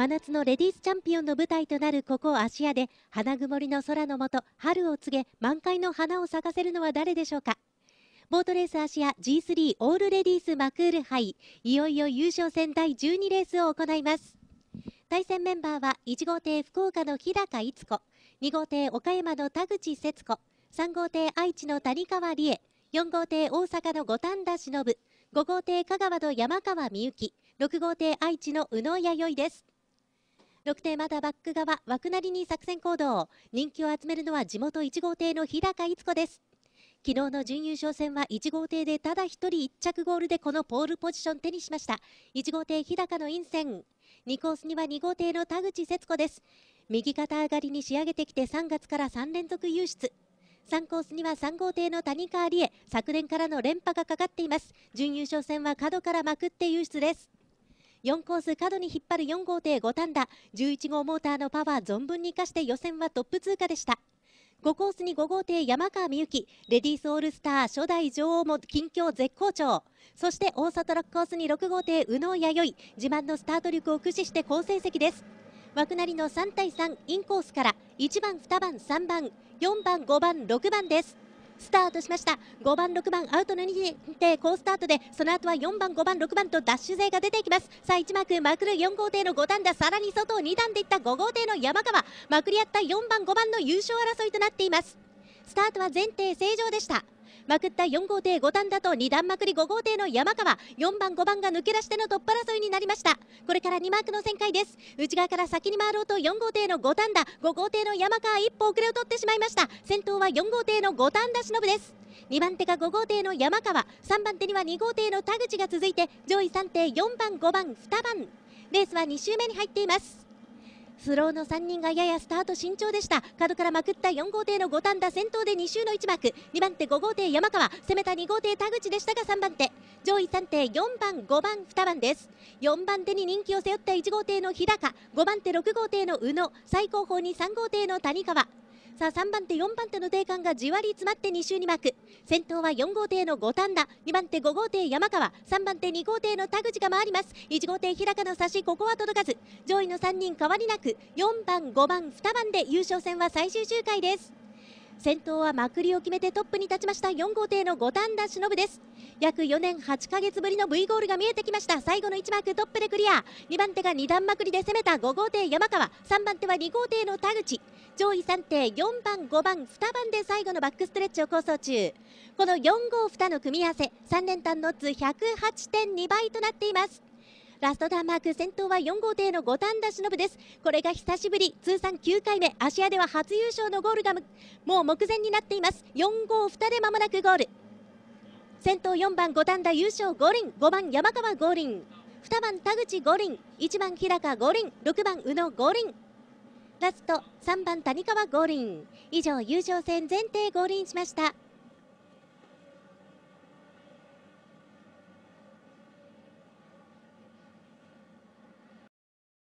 真夏のレディースチャンピオンの舞台となるここ芦屋で花曇りの空の下春を告げ満開の花を咲かせるのは誰でしょうかボートレース芦屋 G3 オールレディースマクール杯いよいよ優勝戦第12レースを行います対戦メンバーは1号艇福岡の日高逸子2号艇岡山の田口節子3号艇愛知の谷川理恵4号艇大阪の五反田忍5号艇香川の山川美幸6号艇愛知の宇野弥生です6点またバック側枠なりに作戦行動人気を集めるのは地元1号艇の日高逸子です昨日の準優勝戦は1号艇でただ1人1着ゴールでこのポールポジション手にしました1号艇日高の陰線2コースには2号艇の田口節子です右肩上がりに仕上げてきて3月から3連続優出3コースには3号艇の谷川理恵昨年からの連覇がかかっています準優勝戦は角からまくって優出です4コース角に引っ張る4号艇5単打11号モーターのパワー存分に生かして予選はトップ通過でした5コースに5号艇山川美幸レディースオールスター初代女王も近況絶好調そして大里6コースに6号艇宇野弥生自慢のスタート力を駆使して好成績です枠なりの3対3インコースから1番2番3番4番5番6番ですスタートしました5番6番アウトの2で好スタートでその後は4番5番6番とダッシュ勢が出ていきますさあ1マークまくる4号艇の5段ださらに外を2段でいった5号艇の山川まくり合った4番5番の優勝争いとなっていますスタートは前提正常でしたまくった4号艇5段だと2段まくり5号艇の山川4番5番が抜け出しての突破プ争いになりましたこれから2マークの旋回です内側から先に回ろうと4号艇の5段だ5号艇の山川一歩遅れを取ってしまいました先頭は4号艇の5段だ忍です2番手が5号艇の山川3番手には2号艇の田口が続いて上位3艇4番5番2番レースは2周目に入っていますスローの3人がややスタート慎重でした角からまくった4号艇の五反田先頭で2周の1幕2番手5号艇山川攻めた2号艇田口でしたが3番手上位3艇4番5番2番です4番手に人気を背負った1号艇の日高5番手6号艇の宇野最後方に3号艇の谷川さあ3番手4番手の定冠がじわり詰まって2周に巻く先頭は4号艇の五反田2番手5号艇山川3番手2号艇の田口が回ります1号艇日高の差しここは届かず上位の3人変わりなく4番5番2番で優勝戦は最終周回です先頭はまくりを決めてトップに立ちました4号艇の五反田忍です約4年8ヶ月ぶりの V ゴールが見えてきました最後の1マークトップでクリア2番手が2段まくりで攻めた5号艇山川3番手は2号艇の田口上位3艇4番5番2番で最後のバックストレッチを構想中この4号2の組み合わせ3連単のつ108.2倍となっていますラストダンマーク先頭は4号艇の五反田忍ですこれが久しぶり通算9回目芦屋では初優勝のゴールがもう目前になっています4号2で間もなくゴール先頭4番五反田優勝五輪5番山川五輪2番田口五輪1番日高五輪6番宇野五輪ラスト3番谷川五輪以上優勝戦前提五輪しました